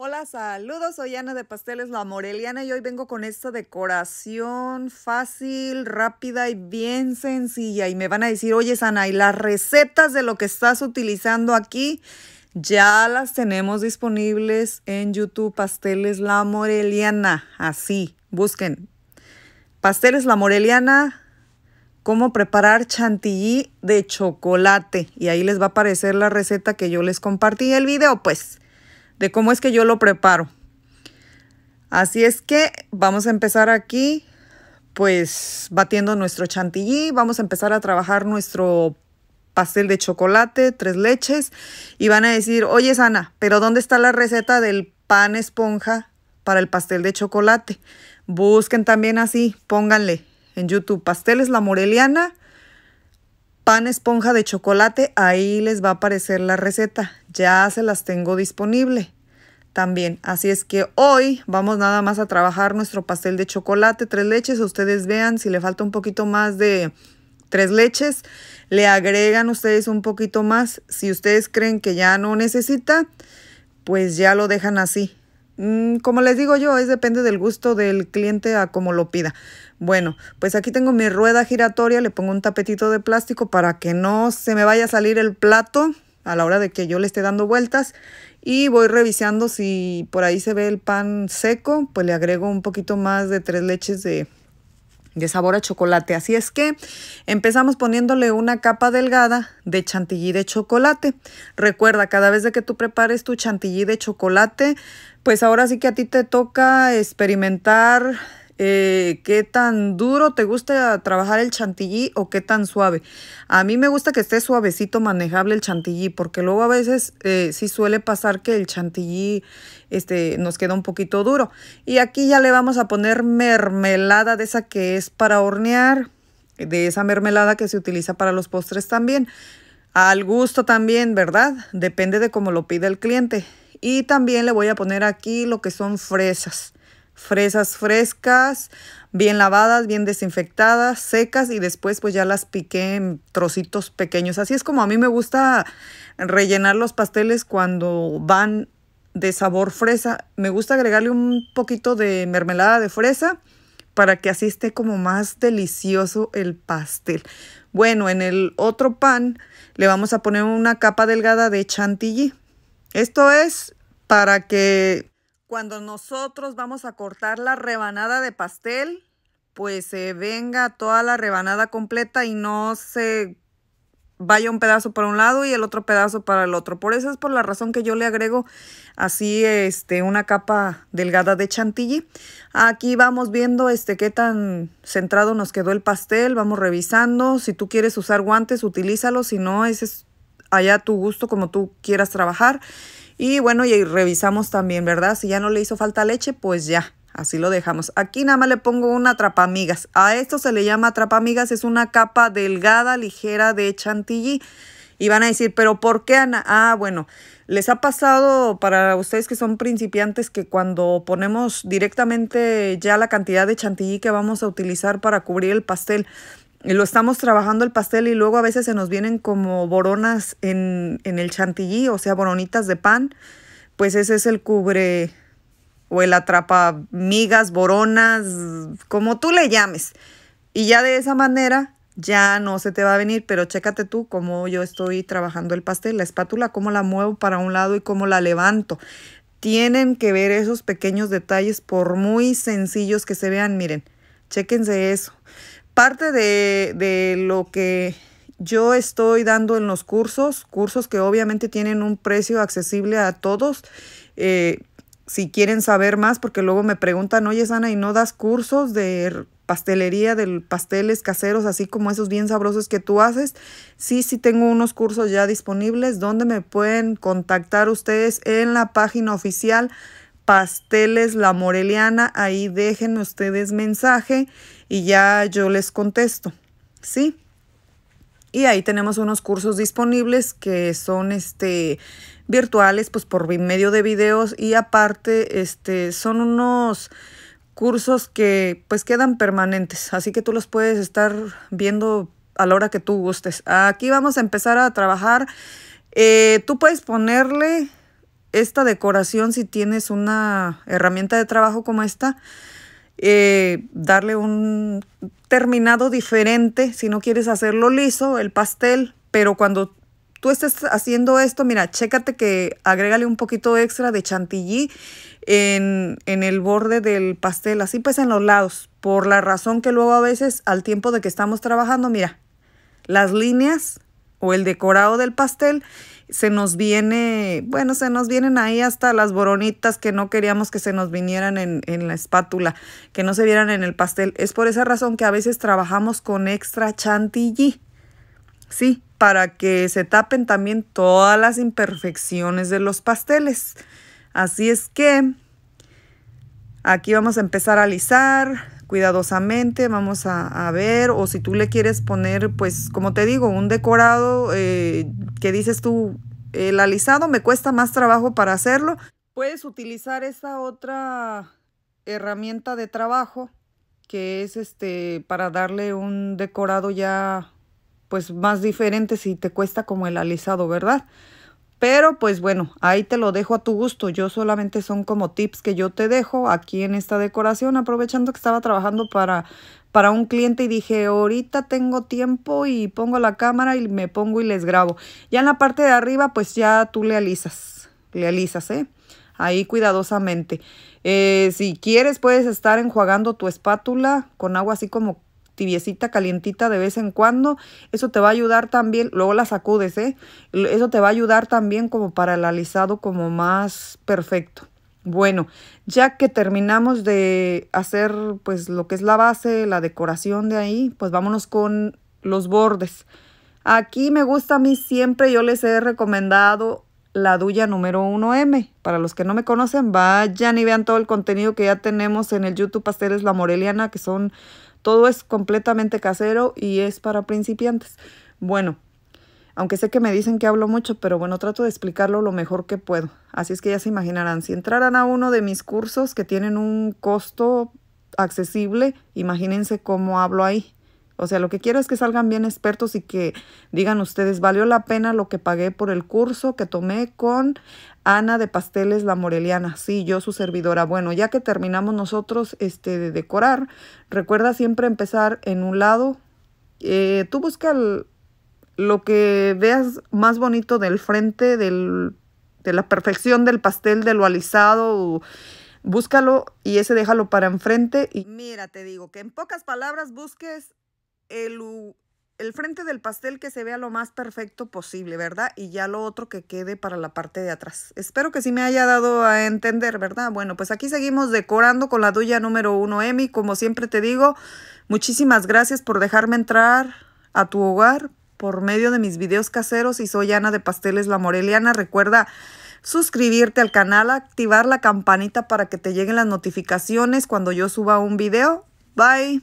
Hola, saludos, soy Ana de Pasteles La Moreliana y hoy vengo con esta decoración fácil, rápida y bien sencilla. Y me van a decir, oye Ana, y las recetas de lo que estás utilizando aquí ya las tenemos disponibles en YouTube Pasteles La Moreliana. Así, busquen. Pasteles La Moreliana, cómo preparar chantilly de chocolate. Y ahí les va a aparecer la receta que yo les compartí el video, pues de cómo es que yo lo preparo. Así es que vamos a empezar aquí pues batiendo nuestro chantilly, vamos a empezar a trabajar nuestro pastel de chocolate, tres leches, y van a decir, oye Sana, pero ¿dónde está la receta del pan esponja para el pastel de chocolate? Busquen también así, pónganle en YouTube, pasteles la moreliana, pan esponja de chocolate, ahí les va a aparecer la receta. Ya se las tengo disponible también. Así es que hoy vamos nada más a trabajar nuestro pastel de chocolate, tres leches. Ustedes vean si le falta un poquito más de tres leches, le agregan ustedes un poquito más. Si ustedes creen que ya no necesita, pues ya lo dejan así. Mm, como les digo yo, es depende del gusto del cliente a como lo pida. Bueno, pues aquí tengo mi rueda giratoria, le pongo un tapetito de plástico para que no se me vaya a salir el plato a la hora de que yo le esté dando vueltas y voy revisando si por ahí se ve el pan seco, pues le agrego un poquito más de tres leches de de sabor a chocolate. Así es que empezamos poniéndole una capa delgada de chantilly de chocolate. Recuerda, cada vez de que tú prepares tu chantilly de chocolate, pues ahora sí que a ti te toca experimentar eh, qué tan duro te gusta trabajar el chantilly o qué tan suave. A mí me gusta que esté suavecito, manejable el chantilly, porque luego a veces eh, sí suele pasar que el chantilly este, nos queda un poquito duro. Y aquí ya le vamos a poner mermelada de esa que es para hornear, de esa mermelada que se utiliza para los postres también. Al gusto también, ¿verdad? Depende de cómo lo pida el cliente. Y también le voy a poner aquí lo que son fresas fresas frescas, bien lavadas, bien desinfectadas, secas y después pues ya las piqué en trocitos pequeños. Así es como a mí me gusta rellenar los pasteles cuando van de sabor fresa. Me gusta agregarle un poquito de mermelada de fresa para que así esté como más delicioso el pastel. Bueno, en el otro pan le vamos a poner una capa delgada de chantilly. Esto es para que cuando nosotros vamos a cortar la rebanada de pastel, pues se venga toda la rebanada completa y no se vaya un pedazo para un lado y el otro pedazo para el otro. Por eso es por la razón que yo le agrego así este una capa delgada de chantilly. Aquí vamos viendo este qué tan centrado nos quedó el pastel, vamos revisando. Si tú quieres usar guantes, utilízalos, si no ese es allá a tu gusto como tú quieras trabajar. Y bueno, y revisamos también, ¿verdad? Si ya no le hizo falta leche, pues ya, así lo dejamos. Aquí nada más le pongo una trapamigas. A esto se le llama trapamigas, es una capa delgada, ligera de chantilly. Y van a decir, pero ¿por qué Ana? Ah, bueno, les ha pasado para ustedes que son principiantes que cuando ponemos directamente ya la cantidad de chantilly que vamos a utilizar para cubrir el pastel, lo estamos trabajando el pastel y luego a veces se nos vienen como boronas en, el chantilly, o sea, boronitas de pan, pues ese es el cubre o el atrapa migas, boronas, como tú le llames. Y ya de esa manera ya no se te va a venir, pero chécate tú cómo yo estoy trabajando el pastel, la espátula, cómo la muevo para un lado y cómo la levanto. Tienen que ver esos pequeños detalles, por muy sencillos que se vean, miren, chéquense eso parte de, lo que yo estoy dando en los cursos, cursos que obviamente tienen un precio accesible a todos. Eh, si quieren saber más, porque luego me preguntan, oye, Sana, ¿y no das cursos de pastelería, de pasteles caseros, así como esos bien sabrosos que tú haces? Sí, sí tengo unos cursos ya disponibles donde me pueden contactar ustedes en la página oficial Pasteles La Moreliana, ahí dejen ustedes mensaje y ya yo les contesto, ¿sí? Y ahí tenemos unos cursos disponibles que son este virtuales, pues por medio de videos y aparte este son unos cursos que pues quedan permanentes, así que tú los puedes estar viendo a la hora que tú gustes. Aquí vamos a empezar a trabajar. Eh, tú puedes ponerle esta decoración, si tienes una herramienta de trabajo como esta, eh, darle un terminado diferente, si no quieres hacerlo liso, el pastel, pero cuando tú estés haciendo esto, mira, chécate que agrégale un poquito extra de chantilly en, en, el borde del pastel, así pues en los lados, por la razón que luego a veces al tiempo de que estamos trabajando, mira, las líneas o el decorado del pastel, se nos viene, bueno, se nos vienen ahí hasta las boronitas que no queríamos que se nos vinieran en, la espátula, que no se vieran en el pastel. Es por esa razón que a veces trabajamos con extra chantilly, ¿sí? Para que se tapen también todas las imperfecciones de los pasteles. Así es que aquí vamos a empezar a alisar cuidadosamente, vamos a, ver, o si tú le quieres poner, pues como te digo, un decorado eh, que dices tú, el alisado me cuesta más trabajo para hacerlo, puedes utilizar esta otra herramienta de trabajo que es este para darle un decorado ya pues más diferente si te cuesta como el alisado, ¿verdad? Pero pues bueno, ahí te lo dejo a tu gusto. Yo solamente son como tips que yo te dejo aquí en esta decoración, aprovechando que estaba trabajando para, para un cliente y dije, ahorita tengo tiempo y pongo la cámara y me pongo y les grabo. Ya en la parte de arriba pues ya tú le alisas, le alisas, ¿eh? Ahí cuidadosamente. Eh, si quieres puedes estar enjuagando tu espátula con agua así como tibiecita, calientita de vez en cuando. Eso te va a ayudar también, luego la sacudes, ¿eh? Eso te va a ayudar también como para el alisado como más perfecto. Bueno, ya que terminamos de hacer pues lo que es la base, la decoración de ahí, pues vámonos con los bordes. Aquí me gusta a mí siempre, yo les he recomendado la Duya número 1M. Para los que no me conocen, vayan y vean todo el contenido que ya tenemos en el YouTube Pasteles La Moreliana, que son, todo es completamente casero y es para principiantes. Bueno, aunque sé que me dicen que hablo mucho, pero bueno, trato de explicarlo lo mejor que puedo. Así es que ya se imaginarán, si entraran a uno de mis cursos que tienen un costo accesible, imagínense cómo hablo ahí. O sea, lo que quiero es que salgan bien expertos y que digan ustedes, valió la pena lo que pagué por el curso que tomé con Ana de Pasteles La Moreliana. Sí, yo su servidora. Bueno, ya que terminamos nosotros este, de decorar, recuerda siempre empezar en un lado. Eh, tú busca lo que veas más bonito del frente, de la perfección del pastel, de lo alisado. búscalo y ese déjalo para enfrente. Y mira, te digo que en pocas palabras busques el, el frente del pastel que se vea lo más perfecto posible, ¿verdad? Y ya lo otro que quede para la parte de atrás. Espero que sí me haya dado a entender, ¿verdad? Bueno, pues aquí seguimos decorando con la duya número uno, Emi. Como siempre te digo, muchísimas gracias por dejarme entrar a tu hogar por medio de mis videos caseros y soy Ana de Pasteles La Moreliana. Recuerda suscribirte al canal, activar la campanita para que te lleguen las notificaciones cuando yo suba un video. Bye.